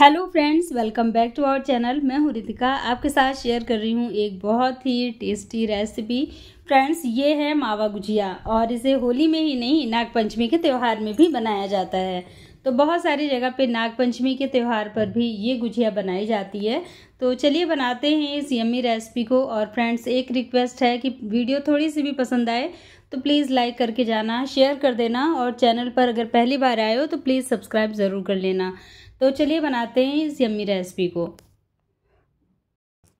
hello friends welcome back to our channel मैं हूँ रितिका आपके साथ शेयर कर रही हूँ एक बहुत ही टेस्टी रेसिपी फ्रेंड्स ये है मावा गुजिया और इसे होली में ही नहीं नागपंचमी के त्यौहार में भी बनाया जाता है तो बहुत सारी जगह पे नागपंचमी के त्यौहार पर भी ये गुजिया बनाई जाती है तो चलिए बनाते हैं इस यम्मी रेसिपी को और फ्रेंड्स एक रिक्वेस्ट है कि वीडियो थोड़ी सी भी पसंद आए तो प्लीज़ लाइक करके जाना शेयर कर देना और चैनल पर अगर पहली बार आए हो तो प्लीज़ सब्सक्राइब ज़रूर कर लेना तो चलिए बनाते हैं इस यम्मी रेसिपी को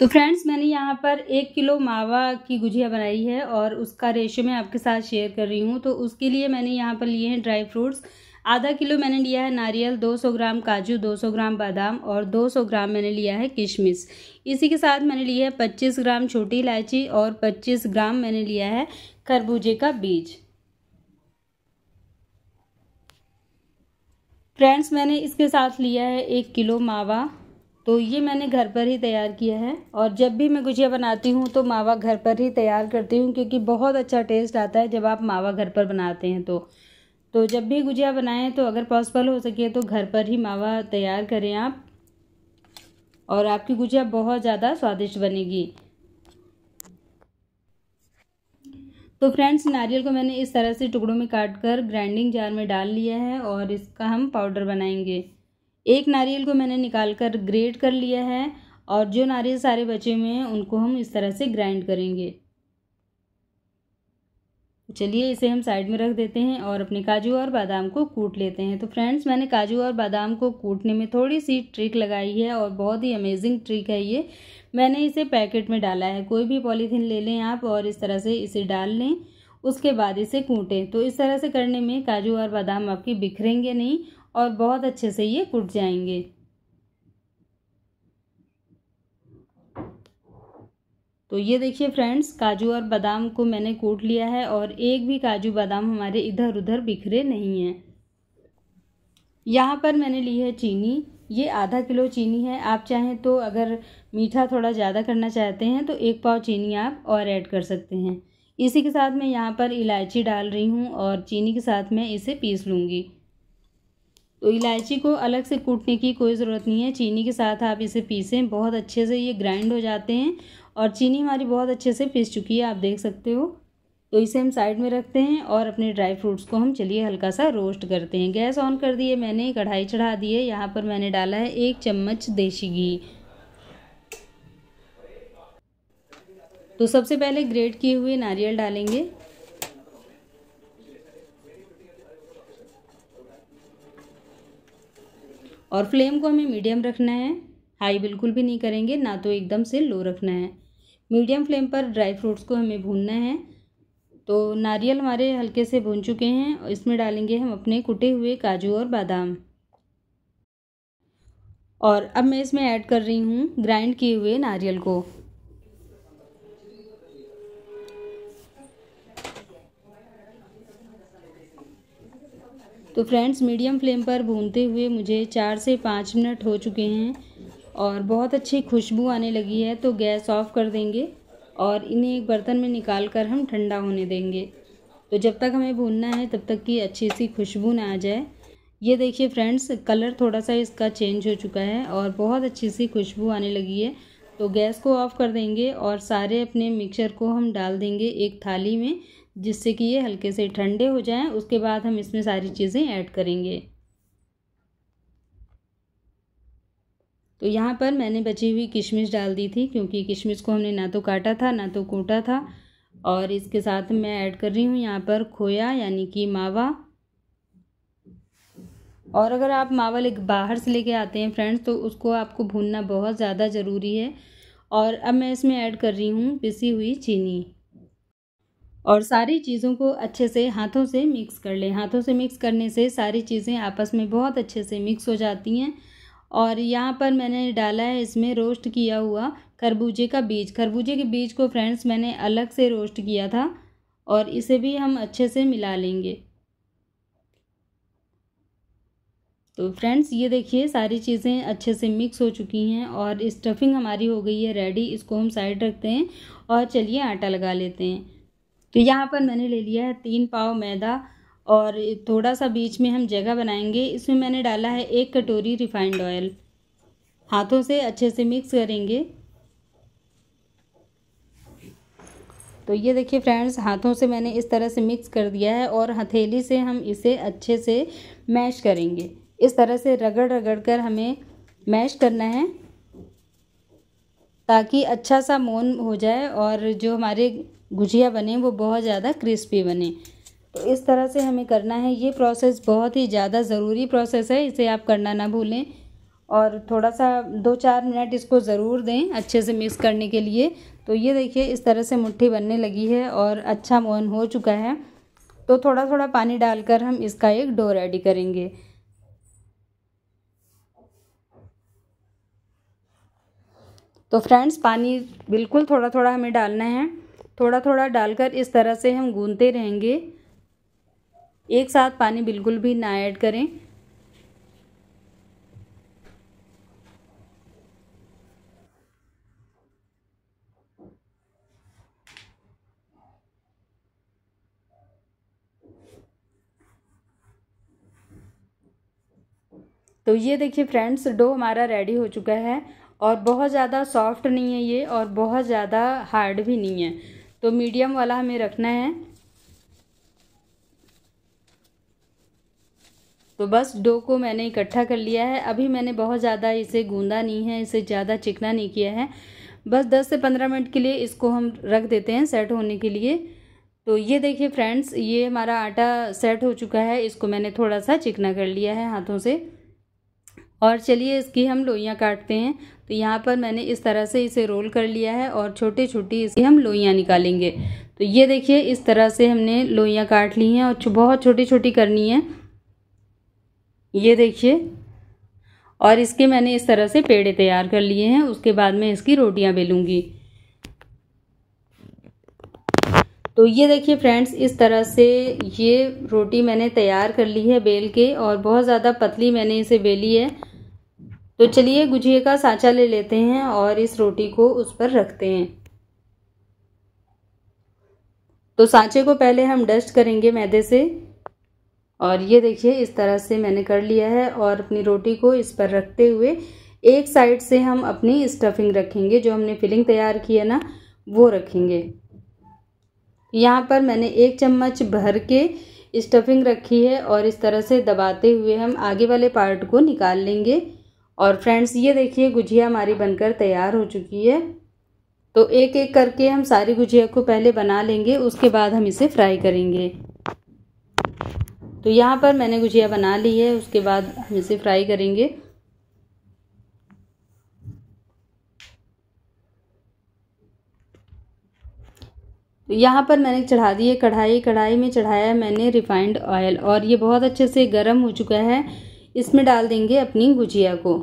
तो फ्रेंड्स मैंने यहाँ पर एक किलो मावा की गुजिया बनाई है और उसका रेशियो मैं आपके साथ शेयर कर रही हूँ तो उसके लिए मैंने यहाँ पर लिए हैं ड्राई फ्रूट्स आधा किलो मैंने लिया है नारियल 200 ग्राम काजू 200 ग्राम बादाम और 200 ग्राम मैंने लिया है किशमिश इसी के साथ मैंने लिया है 25 ग्राम छोटी इलायची और 25 ग्राम मैंने लिया है खरबूजे का बीज फ्रेंड्स मैंने इसके साथ लिया है एक किलो मावा तो ये मैंने घर पर ही तैयार किया है और जब भी मैं गुजिया बनाती हूँ तो मावा घर पर ही तैयार करती हूँ क्योंकि बहुत अच्छा टेस्ट आता है जब आप मावा घर पर बनाते हैं तो तो जब भी गुजिया बनाएं तो अगर पॉसिबल हो सके तो घर पर ही मावा तैयार करें आप और आपकी गुजिया बहुत ज़्यादा स्वादिष्ट बनेगी तो फ्रेंड्स नारियल को मैंने इस तरह से टुकड़ों में काट कर ग्राइंडिंग जार में डाल लिया है और इसका हम पाउडर बनाएंगे एक नारियल को मैंने निकाल कर ग्रेट कर लिया है और जो नारियल सारे बचे हुए हैं उनको हम इस तरह से ग्राइंड करेंगे चलिए इसे हम साइड में रख देते हैं और अपने काजू और बादाम को कूट लेते हैं तो फ्रेंड्स मैंने काजू और बादाम को कूटने में थोड़ी सी ट्रिक लगाई है और बहुत ही अमेजिंग ट्रिक है ये मैंने इसे पैकेट में डाला है कोई भी पॉलीथीन ले लें आप और इस तरह से इसे डाल लें उसके बाद इसे कूटें तो इस तरह से करने में काजू और बादाम आपके बिखरेंगे नहीं और बहुत अच्छे से ये कूट जाएंगे तो ये देखिए फ्रेंड्स काजू और बादाम को मैंने कूट लिया है और एक भी काजू बादाम हमारे इधर उधर बिखरे नहीं हैं यहाँ पर मैंने ली है चीनी ये आधा किलो चीनी है आप चाहें तो अगर मीठा थोड़ा ज़्यादा करना चाहते हैं तो एक पाव चीनी आप और ऐड कर सकते हैं इसी के साथ मैं यहाँ पर इलायची डाल रही हूँ और चीनी के साथ मैं इसे पीस लूँगी तो इलायची को अलग से कूटने की कोई ज़रूरत नहीं है चीनी के साथ आप इसे पीसें बहुत अच्छे से ये ग्राइंड हो जाते हैं और चीनी हमारी बहुत अच्छे से पीस चुकी है आप देख सकते हो तो इसे हम साइड में रखते हैं और अपने ड्राई फ्रूट्स को हम चलिए हल्का सा रोस्ट करते हैं गैस ऑन कर दिए मैंने कढ़ाई चढ़ा दी है यहाँ पर मैंने डाला है एक चम्मच देसी घी तो सबसे पहले ग्रेट किए हुए नारियल डालेंगे और फ्लेम को हमें मीडियम रखना है हाई बिल्कुल भी नहीं करेंगे ना तो एकदम से लो रखना है मीडियम फ्लेम पर ड्राई फ्रूट्स को हमें भूनना है तो नारियल हमारे हल्के से भून चुके हैं और इसमें डालेंगे हम अपने कुटे हुए काजू और बादाम और अब मैं इसमें ऐड कर रही हूँ ग्राइंड किए हुए नारियल को तो फ्रेंड्स मीडियम फ्लेम पर भूनते हुए मुझे चार से पाँच मिनट हो चुके हैं और बहुत अच्छी खुशबू आने लगी है तो गैस ऑफ कर देंगे और इन्हें एक बर्तन में निकाल कर हम ठंडा होने देंगे तो जब तक हमें भूनना है तब तक की अच्छी सी खुशबू ना आ जाए ये देखिए फ्रेंड्स कलर थोड़ा सा इसका चेंज हो चुका है और बहुत अच्छी सी खुशबू आने लगी है तो गैस को ऑफ़ कर देंगे और सारे अपने मिक्सचर को हम डाल देंगे एक थाली में जिससे कि ये हल्के से ठंडे हो जाएं उसके बाद हम इसमें सारी चीज़ें ऐड करेंगे तो यहाँ पर मैंने बची हुई किशमिश डाल दी थी क्योंकि किशमिश को हमने ना तो काटा था ना तो कूटा था और इसके साथ मैं ऐड कर रही हूँ यहाँ पर खोया यानी कि मावा और अगर आप मावल एक बाहर से लेके आते हैं फ्रेंड्स तो उसको आपको भूनना बहुत ज़्यादा ज़रूरी है और अब मैं इसमें ऐड कर रही हूँ पिसी हुई चीनी और सारी चीज़ों को अच्छे से हाथों से मिक्स कर लें हाथों से मिक्स करने से सारी चीज़ें आपस में बहुत अच्छे से मिक्स हो जाती हैं और यहाँ पर मैंने डाला है इसमें रोस्ट किया हुआ खरबूजे का बीज खरबूजे के बीज को फ्रेंड्स मैंने अलग से रोस्ट किया था और इसे भी हम अच्छे से मिला लेंगे तो फ्रेंड्स ये देखिए सारी चीज़ें अच्छे से मिक्स हो चुकी हैं और स्टफिंग हमारी हो गई है रेडी इसको हम साइड रखते हैं और चलिए आटा लगा लेते हैं तो यहाँ पर मैंने ले लिया है तीन पाव मैदा और थोड़ा सा बीच में हम जगह बनाएंगे इसमें मैंने डाला है एक कटोरी रिफाइंड ऑयल हाथों से अच्छे से मिक्स करेंगे तो ये देखिए फ्रेंड्स हाथों से मैंने इस तरह से मिक्स कर दिया है और हथेली से हम इसे अच्छे से मैश करेंगे इस तरह से रगड़ रगड़ कर हमें मैश करना है ताकि अच्छा सा मोन हो जाए और जो हमारे गुजिया बने वो बहुत ज़्यादा क्रिस्पी बने तो इस तरह से हमें करना है ये प्रोसेस बहुत ही ज़्यादा ज़रूरी प्रोसेस है इसे आप करना ना भूलें और थोड़ा सा दो चार मिनट इसको ज़रूर दें अच्छे से मिक्स करने के लिए तो ये देखिए इस तरह से मुट्ठी बनने लगी है और अच्छा मोहन हो चुका है तो थोड़ा थोड़ा पानी डालकर हम इसका एक डो रेडी करेंगे तो फ्रेंड्स पानी बिल्कुल थोड़ा थोड़ा हमें डालना है थोड़ा थोड़ा डालकर इस तरह से हम गूंदते रहेंगे एक साथ पानी बिल्कुल भी ना ऐड करें तो ये देखिए फ्रेंड्स डो हमारा रेडी हो चुका है और बहुत ज़्यादा सॉफ्ट नहीं है ये और बहुत ज़्यादा हार्ड भी नहीं है तो मीडियम वाला हमें रखना है तो बस डो को मैंने इकट्ठा कर लिया है अभी मैंने बहुत ज़्यादा इसे गूंदा नहीं है इसे ज़्यादा चिकना नहीं किया है बस 10 से 15 मिनट के लिए इसको हम रख देते हैं सेट होने के लिए तो ये देखिए फ्रेंड्स ये हमारा आटा सेट हो चुका है इसको मैंने थोड़ा सा चिकना कर लिया है हाथों से और चलिए इसकी हम लोइयाँ काटते हैं तो यहाँ पर मैंने इस तरह से इसे रोल कर लिया है और छोटी छोटी इसकी हम लोइयाँ निकालेंगे तो ये देखिए इस तरह से हमने लोइयाँ काट ली हैं और बहुत छोटी छोटी करनी है ये देखिए और इसके मैंने इस तरह से पेड़े तैयार कर लिए हैं उसके बाद मैं इसकी रोटियाँ बेलूँगी तो ये देखिए फ्रेंड्स इस तरह से ये रोटी मैंने तैयार कर ली है बेल के और बहुत ज़्यादा पतली मैंने इसे बेली है तो चलिए गुझिए का साँचा ले लेते हैं और इस रोटी को उस पर रखते हैं तो सांचे को पहले हम डस्ट करेंगे मैदे से और ये देखिए इस तरह से मैंने कर लिया है और अपनी रोटी को इस पर रखते हुए एक साइड से हम अपनी स्टफिंग रखेंगे जो हमने फिलिंग तैयार की है ना वो रखेंगे यहाँ पर मैंने एक चम्मच भर के स्टफिंग रखी है और इस तरह से दबाते हुए हम आगे वाले पार्ट को निकाल लेंगे और फ्रेंड्स ये देखिए गुजिया हमारी बनकर तैयार हो चुकी है तो एक एक करके हम सारी गुजिया को पहले बना लेंगे उसके बाद हम इसे फ्राई करेंगे तो यहाँ पर मैंने गुजिया बना ली है उसके बाद हम इसे फ्राई करेंगे यहाँ पर मैंने चढ़ा दी है कढ़ाई कढ़ाई में चढ़ाया मैंने रिफाइंड ऑयल और ये बहुत अच्छे से गर्म हो चुका है इसमें डाल देंगे अपनी गुजिया को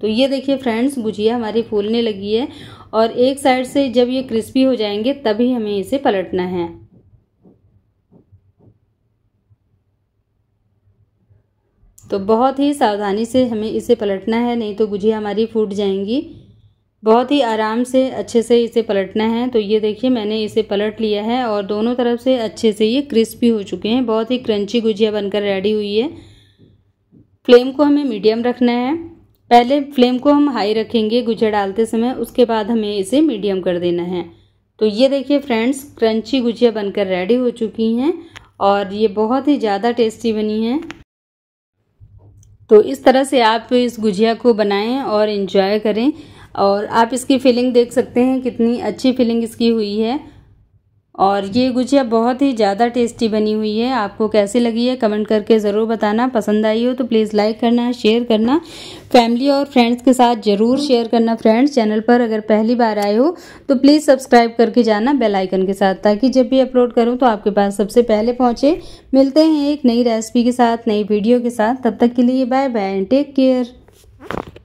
तो ये देखिए फ्रेंड्स गुजिया हमारी फूलने लगी है और एक साइड से जब ये क्रिस्पी हो जाएंगे तभी हमें इसे पलटना है तो बहुत ही सावधानी से हमें इसे पलटना है नहीं तो गुजिया हमारी फूट जाएंगी बहुत ही आराम से अच्छे से इसे पलटना है तो ये देखिए मैंने इसे पलट लिया है और दोनों तरफ से अच्छे से ये क्रिस्पी हो चुके हैं बहुत ही क्रंची गुजिया बनकर रेडी हुई है फ्लेम को हमें मीडियम रखना है पहले फ्लेम को हम हाई रखेंगे गुजिया डालते समय उसके बाद हमें इसे मीडियम कर देना है तो ये देखिए फ्रेंड्स क्रंची गुजिया बनकर रेडी हो चुकी हैं और ये बहुत ही ज़्यादा टेस्टी बनी है तो इस तरह से आप इस गुजिया को बनाएं और इन्जॉय करें और आप इसकी फीलिंग देख सकते हैं कितनी अच्छी फीलिंग इसकी हुई है और ये गुजिया बहुत ही ज़्यादा टेस्टी बनी हुई है आपको कैसी लगी है कमेंट करके ज़रूर बताना पसंद आई हो तो प्लीज़ लाइक करना शेयर करना फैमिली और फ्रेंड्स के साथ ज़रूर शेयर करना फ्रेंड्स चैनल पर अगर पहली बार आए हो तो प्लीज़ सब्सक्राइब करके जाना बेल आइकन के साथ ताकि जब भी अपलोड करूँ तो आपके पास सबसे पहले पहुँचे मिलते हैं एक नई रेसिपी के साथ नई वीडियो के साथ तब तक के लिए बाय बाय टेक केयर